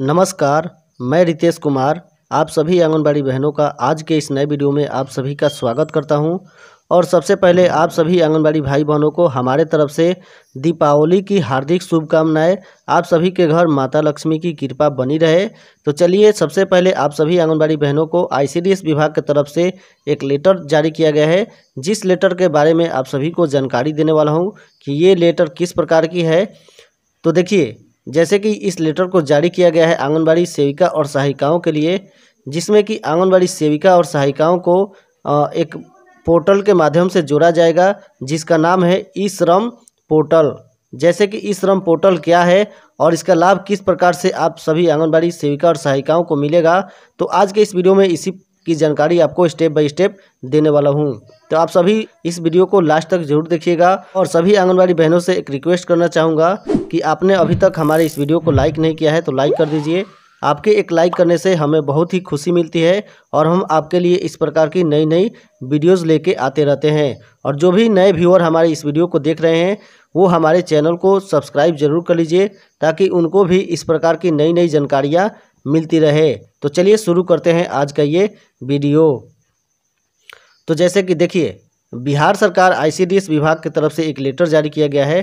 नमस्कार मैं रितेश कुमार आप सभी आंगनबाड़ी बहनों का आज के इस नए वीडियो में आप सभी का स्वागत करता हूं और सबसे पहले आप सभी आंगनबाड़ी भाई बहनों को हमारे तरफ से दीपावली की हार्दिक शुभकामनाएं आप सभी के घर माता लक्ष्मी की कृपा बनी रहे तो चलिए सबसे पहले आप सभी आंगनबाड़ी बहनों को आईसीडीएस विभाग की तरफ से एक लेटर जारी किया गया है जिस लेटर के बारे में आप सभी को जानकारी देने वाला हूँ कि ये लेटर किस प्रकार की है तो देखिए जैसे कि इस लेटर को जारी किया गया है आंगनबाड़ी सेविका और सहायिकाओं के लिए जिसमें कि आंगनबाड़ी सेविका और सहायिकाओं को एक पोर्टल के माध्यम से जोड़ा जाएगा जिसका नाम है ई श्रम पोर्टल जैसे कि ई श्रम पोर्टल क्या है और इसका लाभ किस प्रकार से आप सभी आंगनबाड़ी सेविका और सहायिकाओं को मिलेगा तो आज के इस वीडियो में इसी की जानकारी आपको स्टेप बाय स्टेप देने वाला हूँ तो आप सभी इस वीडियो को लास्ट तक जरूर देखिएगा और सभी आंगनबाड़ी बहनों से एक रिक्वेस्ट करना चाहूँगा कि आपने अभी तक हमारे इस वीडियो को लाइक नहीं किया है तो लाइक कर दीजिए आपके एक लाइक करने से हमें बहुत ही खुशी मिलती है और हम आपके लिए इस प्रकार की नई नई वीडियोस लेके आते रहते हैं और जो भी नए व्यूअर हमारे इस वीडियो को देख रहे हैं वो हमारे चैनल को सब्सक्राइब जरूर कर लीजिए ताकि उनको भी इस प्रकार की नई नई जानकारियाँ मिलती रहे तो चलिए शुरू करते हैं आज का ये वीडियो तो जैसे कि देखिए बिहार सरकार आईसीडीएस विभाग की तरफ से एक लेटर जारी किया गया है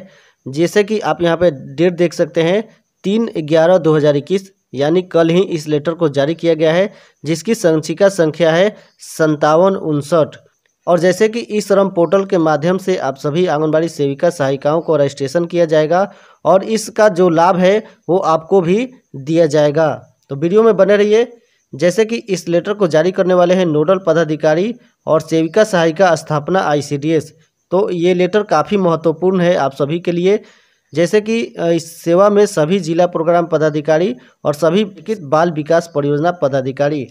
जैसे कि आप यहाँ पे डेट देख सकते हैं तीन ग्यारह दो हज़ार इक्कीस यानी कल ही इस लेटर को जारी किया गया है जिसकी संचिका संख्या है संतावन उनसठ और जैसे कि ई श्रम पोर्टल के माध्यम से आप सभी आंगनबाड़ी सेविका सहायिकाओं को रजिस्ट्रेशन किया जाएगा और इसका जो लाभ है वो आपको भी दिया जाएगा तो वीडियो में बने रहिए जैसे कि इस लेटर को जारी करने वाले हैं नोडल पदाधिकारी और सेविका सहायिका स्थापना आईसीडीएस तो ये लेटर काफ़ी महत्वपूर्ण है आप सभी के लिए जैसे कि इस सेवा में सभी जिला प्रोग्राम पदाधिकारी और सभी बाल विकास परियोजना पदाधिकारी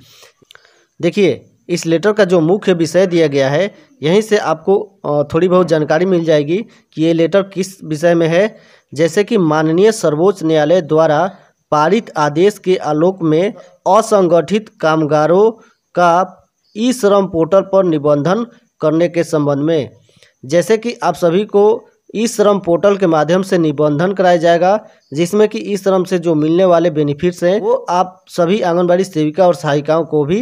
देखिए इस लेटर का जो मुख्य विषय दिया गया है यहीं से आपको थोड़ी बहुत जानकारी मिल जाएगी कि ये लेटर किस विषय में है जैसे कि माननीय सर्वोच्च न्यायालय द्वारा पारित आदेश के आलोक में असंगठित कामगारों का ई श्रम पोर्टल पर निबंधन करने के संबंध में जैसे कि आप सभी को ई श्रम पोर्टल के माध्यम से निबंधन कराया जाएगा जिसमें कि ई श्रम से जो मिलने वाले बेनिफिट्स हैं वो आप सभी आंगनबाड़ी सेविका और सहायिकाओं को भी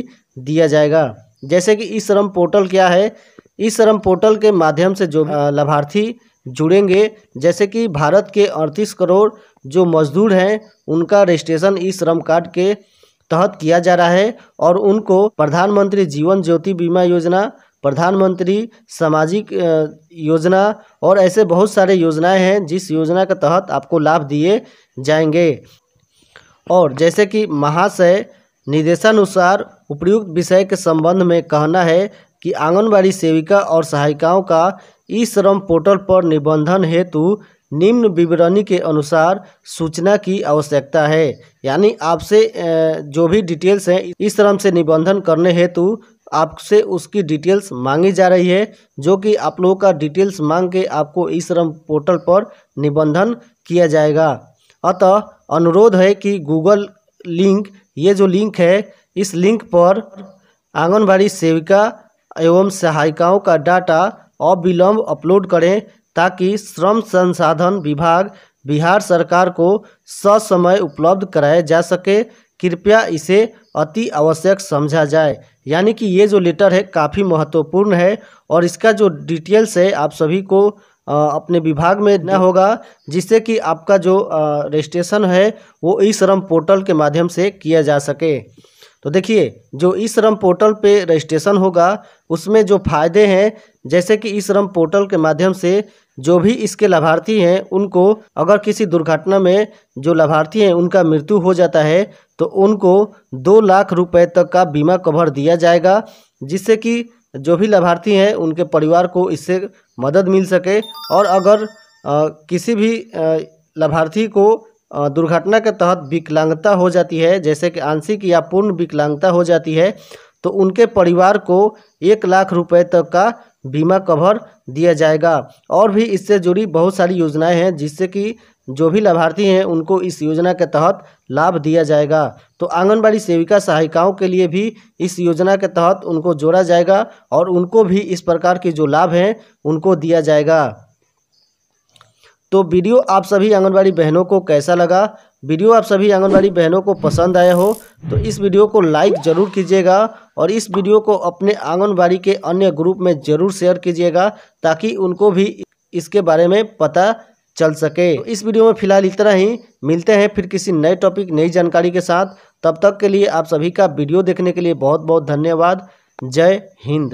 दिया जाएगा जैसे कि ई श्रम पोर्टल क्या है ई श्रम पोर्टल के माध्यम से जो लाभार्थी जुड़ेंगे जैसे कि भारत के अड़तीस करोड़ जो मजदूर हैं उनका रजिस्ट्रेशन इस श्रम कार्ड के तहत किया जा रहा है और उनको प्रधानमंत्री जीवन ज्योति बीमा योजना प्रधानमंत्री सामाजिक योजना और ऐसे बहुत सारे योजनाएं हैं जिस योजना के तहत आपको लाभ दिए जाएंगे और जैसे कि महाशय निर्देशानुसार उपयुक्त विषय के संबंध में कहना है कि आंगनबाड़ी सेविका और सहायिकाओं का ई श्रम पोर्टल पर निबंधन हेतु निम्न विवरणी के अनुसार सूचना की आवश्यकता है यानी आपसे जो भी डिटेल्स हैं इस श्रम से निबंधन करने हेतु आपसे उसकी डिटेल्स मांगी जा रही है जो कि आप लोगों का डिटेल्स मांग के आपको ई श्रम पोर्टल पर निबंधन किया जाएगा अतः अनुरोध है कि गूगल लिंक ये जो लिंक है इस लिंक पर आंगनबाड़ी सेविका एवं सहायिकाओं का डाटा अविलंब अपलोड करें ताकि श्रम संसाधन विभाग बिहार सरकार को ससमय उपलब्ध कराया जा सके कृपया इसे अति आवश्यक समझा जाए यानी कि ये जो लेटर है काफ़ी महत्वपूर्ण है और इसका जो डिटेल्स है आप सभी को अपने विभाग में देना होगा जिससे कि आपका जो रजिस्ट्रेशन है वो ई श्रम पोर्टल के माध्यम से किया जा सके तो देखिए जो ई श्रम पोर्टल पे रजिस्ट्रेशन होगा उसमें जो फायदे हैं जैसे कि ई श्रम पोर्टल के माध्यम से जो भी इसके लाभार्थी हैं उनको अगर किसी दुर्घटना में जो लाभार्थी हैं उनका मृत्यु हो जाता है तो उनको दो लाख रुपए तक का बीमा कवर दिया जाएगा जिससे कि जो भी लाभार्थी हैं उनके परिवार को इससे मदद मिल सके और अगर आ, किसी भी लाभार्थी को दुर्घटना के तहत विकलांगता हो जाती है जैसे कि आंशिक या पूर्ण विकलांगता हो जाती है तो उनके परिवार को एक लाख रुपए तक का बीमा कवर दिया जाएगा और भी इससे जुड़ी बहुत सारी योजनाएं हैं जिससे कि जो भी लाभार्थी हैं उनको इस योजना के तहत लाभ दिया जाएगा तो आंगनबाड़ी सेविका सहायिकाओं के लिए भी इस योजना के तहत उनको जोड़ा जाएगा और उनको भी इस प्रकार के जो लाभ हैं उनको दिया जाएगा तो वीडियो आप सभी आंगनबाड़ी बहनों को कैसा लगा वीडियो आप सभी आंगनबाड़ी बहनों को पसंद आया हो तो इस वीडियो को लाइक ज़रूर कीजिएगा और इस वीडियो को अपने आंगनबाड़ी के अन्य ग्रुप में ज़रूर शेयर कीजिएगा ताकि उनको भी इसके बारे में पता चल सके तो इस वीडियो में फिलहाल इतना ही मिलते हैं फिर किसी नए टॉपिक नई जानकारी के साथ तब तक के लिए आप सभी का वीडियो देखने के लिए बहुत बहुत धन्यवाद जय हिंद